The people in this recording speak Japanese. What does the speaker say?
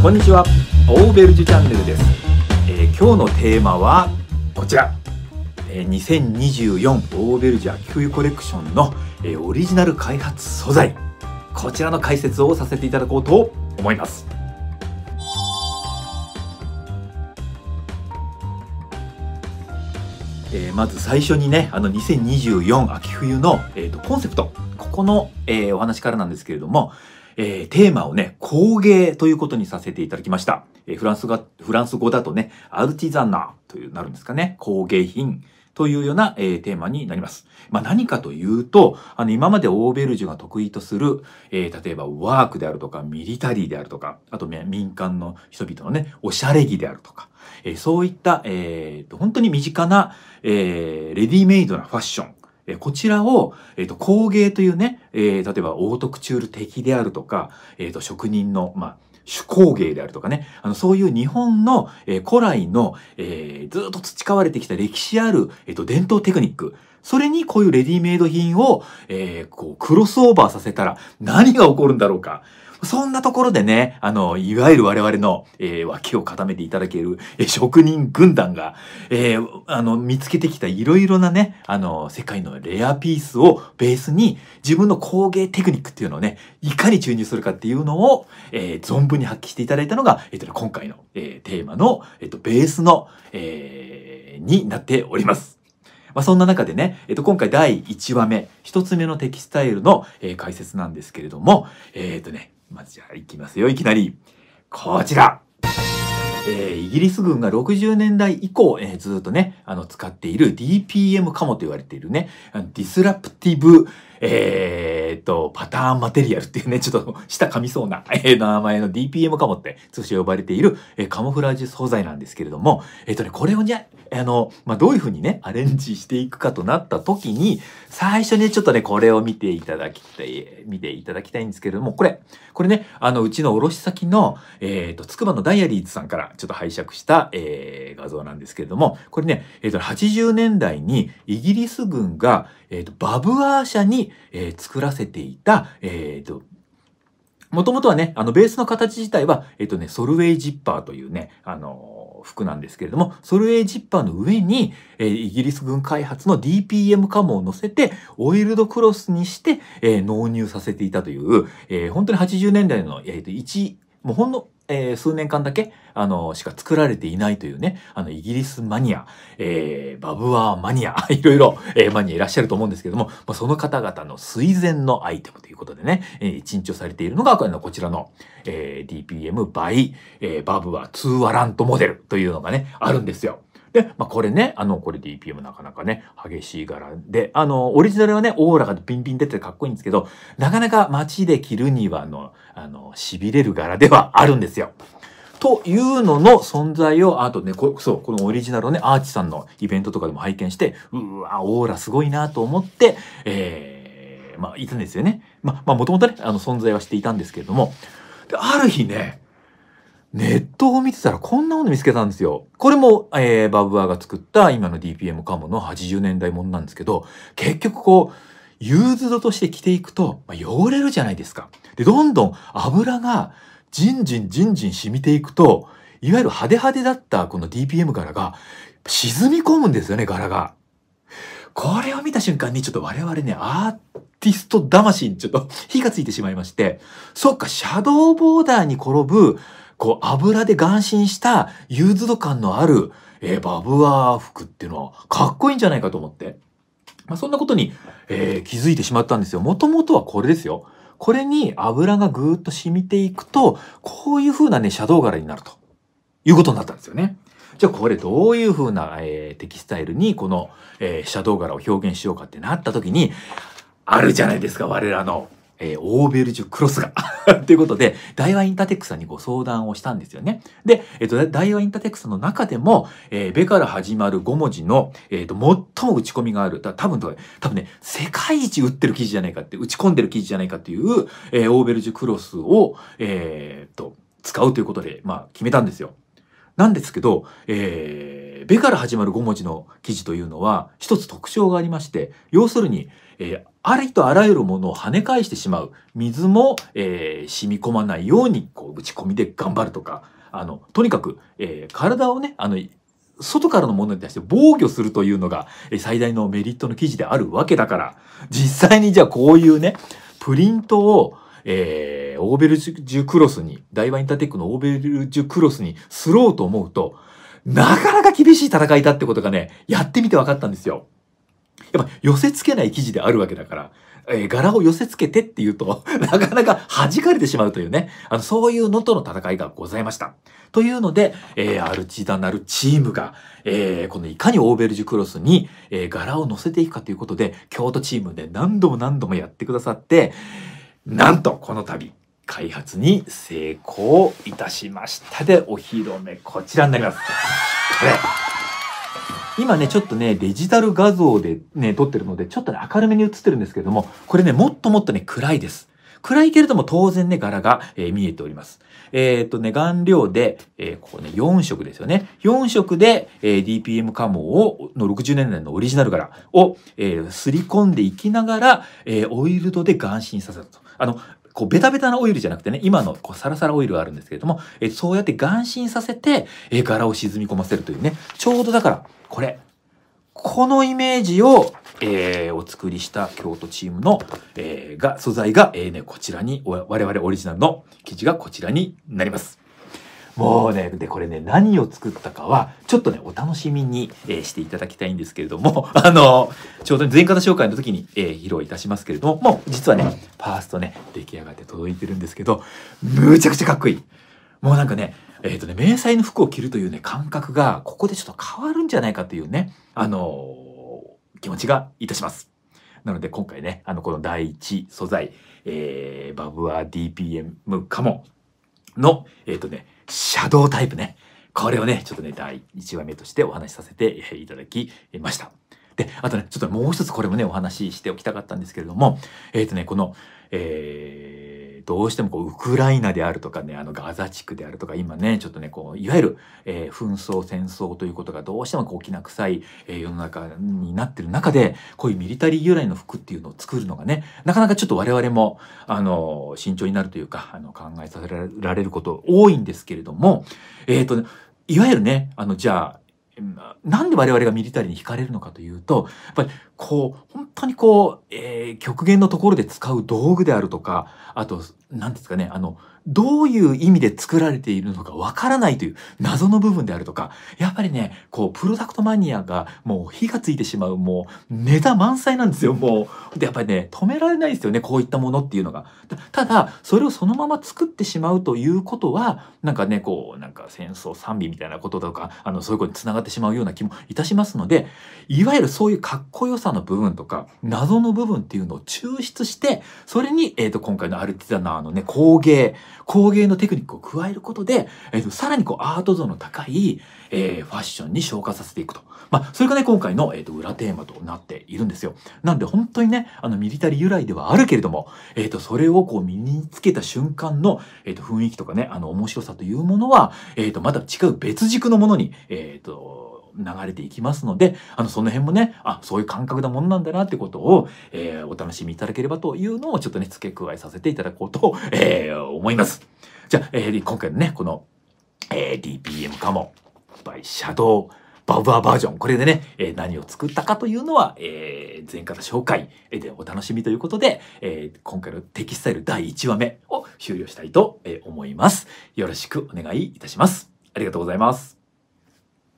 こんにちはオーベルジュチャンネルです、えー、今日のテーマはこちら、えー、2024オーベルジュ秋冬コレクションの、えー、オリジナル開発素材こちらの解説をさせていただこうと思いますえー、まず最初にねあの2024秋冬の、えーと、とコンセプトここの、えー、お話からなんですけれども、えー、テーマをね、工芸ということにさせていただきました。えー、フランスが、フランス語だとね、アルティザナーという、なるんですかね、工芸品。というような、えー、テーマになります。まあ、何かというと、あの、今までオーベルジュが得意とする、えー、例えばワークであるとか、ミリタリーであるとか、あと、ね、民間の人々のね、おしゃれ着であるとか、えー、そういった、えー、本当に身近な、えー、レディメイドなファッション、えこちらを、えっ、と、工芸というね、え例えばオートクチュール的であるとか、えっ、と、職人の、まあ、手工芸であるとかね、あの、そういう日本の、え古来の、えー、ずっと培われてきた歴史ある、えっ、と、伝統テクニック。それにこういうレディメイド品を、えー、こう、クロスオーバーさせたら何が起こるんだろうか。そんなところでね、あの、いわゆる我々の、えー、脇を固めていただける、えー、職人軍団が、えー、あの、見つけてきたいろいろなね、あの、世界のレアピースをベースに、自分の工芸テクニックっていうのをね、いかに注入するかっていうのを、えー、存分に発揮していただいたのが、えっ、ー、と、今回の、えー、テーマの、えっ、ー、と、ベースの、えー、になっております。まあ、そんな中でね、えっと、今回第1話目、1つ目のテキスタイルの、えー、解説なんですけれども、えー、っとね、まずじゃあ行きますよ、いきなり。こちら。えー、イギリス軍が60年代以降、えー、ずっとね、あの、使っている DPM かもと言われているね、ディスラプティブ、えーっと、パターンマテリアルっていうね、ちょっと舌噛みそうな、えー、名前の DPM かもって通称呼ばれている、えー、カモフラージュ素材なんですけれども、えっ、ー、とね、これをね、あの、まあ、どういうふうにね、アレンジしていくかとなった時に、最初にちょっとね、これを見ていただきたい、見ていただきたいんですけれども、これ、これね、あの、うちの卸先の、えっ、ー、と、つくばのダイアリーズさんからちょっと拝借した、えー、画像なんですけれども、これね、えっ、ー、と、80年代にイギリス軍が、えっ、ー、と、バブアー社に、えー、作らせてていた、えっ、ー、と、もともとはね、あの、ベースの形自体は、えっ、とね、ソルウェイジッパーというね、あのー、服なんですけれども、ソルウェイジッパーの上に、えー、イギリス軍開発の DPM カモを乗せて、オイルドクロスにして、えー、納入させていたという、えー、本当に80年代の、えー、と1、もうほんの、えー、数年間だけ、あの、しか作られていないというね、あの、イギリスマニア、えー、バブワーマニア、いろいろ、えー、マニアいらっしゃると思うんですけども、まあ、その方々の垂涎のアイテムということでね、えー、陳されているのが、こちらの、えー、DPM by、えー、バブワー2ワラントモデルというのがね、あるんですよ。で、まあ、これね、あの、これ DPM なかなかね、激しい柄で、あの、オリジナルはね、オーラがビンビン出てかっこいいんですけど、なかなか街で着るにはあの、あの、痺れる柄ではあるんですよ。というのの存在を、あとね、こそう、このオリジナルをね、アーチさんのイベントとかでも拝見して、うわ、オーラすごいなと思って、ええー、まあ、いたんですよね。まあ、まあ、もともとね、あの、存在はしていたんですけれども、で、ある日ね、ネットを見てたらこんなもの見つけたんですよ。これも、えー、バブアーが作った今の DPM カモの80年代ものなんですけど、結局こう、ユーズドとして着ていくと、まあ、汚れるじゃないですか。で、どんどん油がじんじんじんじん染みていくと、いわゆる派手派手だったこの DPM 柄が沈み込むんですよね、柄が。これを見た瞬間にちょっと我々ね、アーティスト魂にちょっと火がついてしまいまして、そっか、シャドーボーダーに転ぶこう油で眼心したユーズド感のある、えー、バブアー服っていうのはかっこいいんじゃないかと思って。まあ、そんなことに、えー、気づいてしまったんですよ。もともとはこれですよ。これに油がぐーっと染みていくと、こういう風なね、シャドウ柄になるということになったんですよね。じゃあこれどういう風な、えー、テキスタイルにこの、えー、シャドウ柄を表現しようかってなった時に、あるじゃないですか、我らのえー、オーベルジュクロスがと いうことで、ダイワインターテックさんにご相談をしたんですよね。で、えっ、ー、と、イワインターテックスの中でも、えー、べから始まる5文字の、えっ、ー、と、最も打ち込みがある。多分、多分ね、世界一打ってる記事じゃないかって、打ち込んでる記事じゃないかっていう、えー、オーベルジュクロスを、えっと、使うということで、まあ、決めたんですよ。なんですけど、えー、べから始まる5文字の記事というのは、一つ特徴がありまして、要するに、えー、ありとあらゆるものを跳ね返してしまう。水も、えー、染み込まないように、こう、打ち込みで頑張るとか、あの、とにかく、えー、体をね、あの、外からのものに対して防御するというのがえ最大のメリットの記事であるわけだから、実際にじゃあこういうね、プリントを、えーー、オーベルジュクロスに、ダイワインタテックのオーベルジュクロスにスローと思うと、なかなか厳しい戦いだってことがね、やってみて分かったんですよ。やっぱ寄せ付けない記事であるわけだから、えー、柄を寄せ付けてっていうと、なかなか弾かれてしまうというね、あの、そういうのとの戦いがございました。というので、えー、アルチダナルチームが、えー、このいかにオーベルジュクロスに、えー、柄を乗せていくかということで、京都チームで何度も何度もやってくださって、なんと、この度、開発に成功いたしましたでお披露目こちらになります。これ今ね、ちょっとね、デジタル画像でね、撮ってるので、ちょっとね、明るめに映ってるんですけども、これね、もっともっとね、暗いです。暗いけれども当然ね、柄が、えー、見えております。えー、っとね、顔料で、えー、ここね、4色ですよね。4色で、え DPM カモを、の60年代のオリジナル柄を、えー、すり込んでいきながら、えオイルドで眼神させたと。あの、こうベタベタなオイルじゃなくてね、今のこうサラサラオイルがあるんですけれども、えそうやって眼振させて、え柄を沈み込ませるというね、ちょうどだから、これ、このイメージを、えー、お作りした京都チームの、えー、が、素材が、えー、ね、こちらに、我々オリジナルの生地がこちらになります。もうね、で、これね、何を作ったかは、ちょっとね、お楽しみに、えー、していただきたいんですけれども、あのちょうど前方紹介の時に、えー、披露いたしますけれども、もう実はね、ファーストね、出来上がって届いてるんですけど、むちゃくちゃかっこいい。もうなんかね、えっ、とね、迷彩の服を着るというね、感覚が、ここでちょっと変わるんじゃないかというね、あの気持ちがいたします。なので今回ね、あの、この第一素材、えー、バブア DPM カモンの、えっ、ー、とね、シャドウタイプね。これをね、ちょっとね、第1話目としてお話しさせていただきました。で、あとね、ちょっともう一つこれもね、お話ししておきたかったんですけれども、えっ、ー、とね、この、えーどうしてもこうウクライナであるとかね、あのガザ地区であるとか、今ね、ちょっとね、こう、いわゆる、えー、紛争、戦争ということがどうしてもこう、きな臭い、えー、世の中になってる中で、こういうミリタリー由来の服っていうのを作るのがね、なかなかちょっと我々も、あの、慎重になるというか、あの、考えさせられること多いんですけれども、えっ、ー、と、ね、いわゆるね、あの、じゃあ、なんで我々がミリタリーに惹かれるのかというと、やっぱりこう、本当にこう、えー、極限のところで使う道具であるとか、あと、何ですかね、あの、どういう意味で作られているのかわからないという謎の部分であるとか、やっぱりね、こう、プロダクトマニアがもう火がついてしまう、もうネタ満載なんですよ、もう。で、やっぱりね、止められないですよね、こういったものっていうのが。ただ、それをそのまま作ってしまうということは、なんかね、こう、なんか戦争賛美みたいなこととか、あの、そういうことに繋がってしまうような気もいたしますので、いわゆるそういうかっこよさの部分とか、謎の部分っていうのを抽出して、それに、えっ、ー、と、今回のアルティザナーのね、工芸、工芸のテクニックを加えることで、えーと、さらにこうアート像の高い、えー、ファッションに昇華させていくと。まあ、それがね、今回の、えーと、裏テーマとなっているんですよ。なんで本当にね、あの、ミリタリー由来ではあるけれども、えっ、ー、と、それをこう身につけた瞬間の、えっ、ー、と、雰囲気とかね、あの、面白さというものは、えっ、ー、と、また違う別軸のものに、えっ、と、流れていきますので、あの、その辺もね、あ、そういう感覚なものなんだなってことを、えー、お楽しみいただければというのをちょっとね、付け加えさせていただこうと、えー、思います。じゃあ、えー、今回のね、この、えー、DPM かも、バイシャドウ、バブアバージョン。これでね、えー、何を作ったかというのは、えー、前回の紹介でお楽しみということで、えー、今回のテキスタイル第1話目を終了したいと思います。よろしくお願いいたします。ありがとうございます。